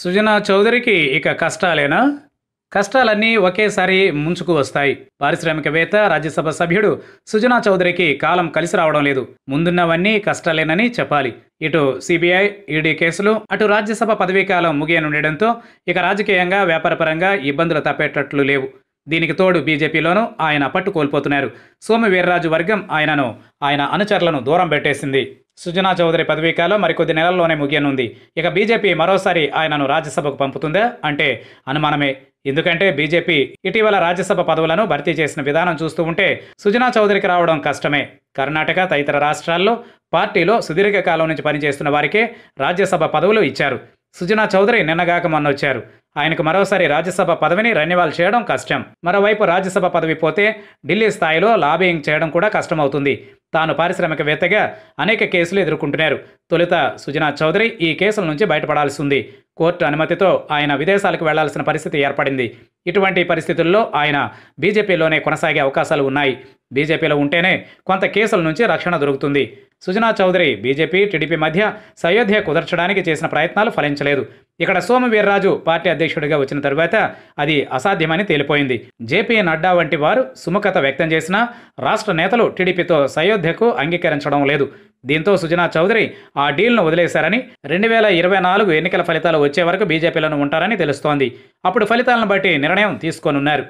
సుజనా చౌదరికి ఇక కష్టాలేనా కష్టాలన్నీ ఒకేసారి ముంచుకు వస్తాయి పారిశ్రామికవేత్త రాజ్యసభ సభ్యుడు సుజనా చౌదరికి కాలం కలిసి రావడం లేదు ముందున్నవన్నీ కష్టాలేనని చెప్పాలి ఇటు సిబిఐ ఈడీ కేసులు అటు రాజ్యసభ పదవీకాలం ముగియనుండడంతో ఇక రాజకీయంగా వ్యాపారపరంగా ఇబ్బందులు తప్పేటట్లు లేవు దీనికి తోడు బీజేపీలోనూ ఆయన పట్టు కోల్పోతున్నారు సోము వీర్రాజు వర్గం ఆయనను ఆయన అనుచరులను దూరం పెట్టేసింది సుజనా చౌదరి పదవీకాలం మరికొద్ది నెలల్లోనే ముగియనుంది ఇక బీజేపీ మరోసారి ఆయనను రాజ్యసభకు పంపుతుందా అంటే అనుమానమే ఎందుకంటే బీజేపీ ఇటీవల రాజ్యసభ పదవులను భర్తీ చేసిన విధానం చూస్తూ ఉంటే సుజనా చౌదరికి రావడం కష్టమే కర్ణాటక తదితర రాష్ట్రాల్లో పార్టీలో సుదీర్ఘకాలం నుంచి పనిచేస్తున్న వారికే రాజ్యసభ పదవులు ఇచ్చారు సుజనా చౌదరి నిన్నగాక మొన్నొచ్చారు ఆయనకు మరోసారి రాజ్యసభ పదవిని రెన్యువల్ చేయడం కష్టం మరోవైపు రాజ్యసభ పదవి పోతే ఢిల్లీ స్థాయిలో లాబియింగ్ చేయడం కూడా కష్టమవుతుంది తాను పారిశ్రామికవేత్తగా అనేక కేసులు ఎదుర్కొంటున్నారు తొలుత సుజనా చౌదరి ఈ కేసుల నుంచి బయటపడాల్సి ఉంది కోర్టు అనుమతితో ఆయన విదేశాలకు వెళ్లాల్సిన పరిస్థితి ఏర్పడింది ఇటువంటి పరిస్థితుల్లో ఆయన బీజేపీలోనే కొనసాగే అవకాశాలు ఉన్నాయి బీజేపీలో ఉంటేనే కొంత కేసుల నుంచి రక్షణ దొరుకుతుంది సుజనా చౌదరి బీజేపీ టీడీపీ మధ్య సయోధ్య కుదర్చడానికి చేసిన ప్రయత్నాలు ఫలించలేదు ఇక్కడ సోమవీర్రాజు పార్టీ అధ్యక్షుడిగా వచ్చిన తరువాత అది అసాధ్యమని తేలిపోయింది జేపీ నడ్డా వంటి వారు సుముఖత వ్యక్తం చేసినా రాష్ట్ర నేతలు టీడీపీతో సయోధ్యకు అంగీకరించడం లేదు దీంతో సుజనా చౌదరి ఆ డీల్ను వదిలేశారని రెండు వేల ఇరవై నాలుగు ఎన్నికల ఫలితాలు వచ్చే వరకు బీజేపీలను ఉంటారని తెలుస్తోంది అప్పుడు ఫలితాలను బట్టి నిర్ణయం తీసుకోనున్నారు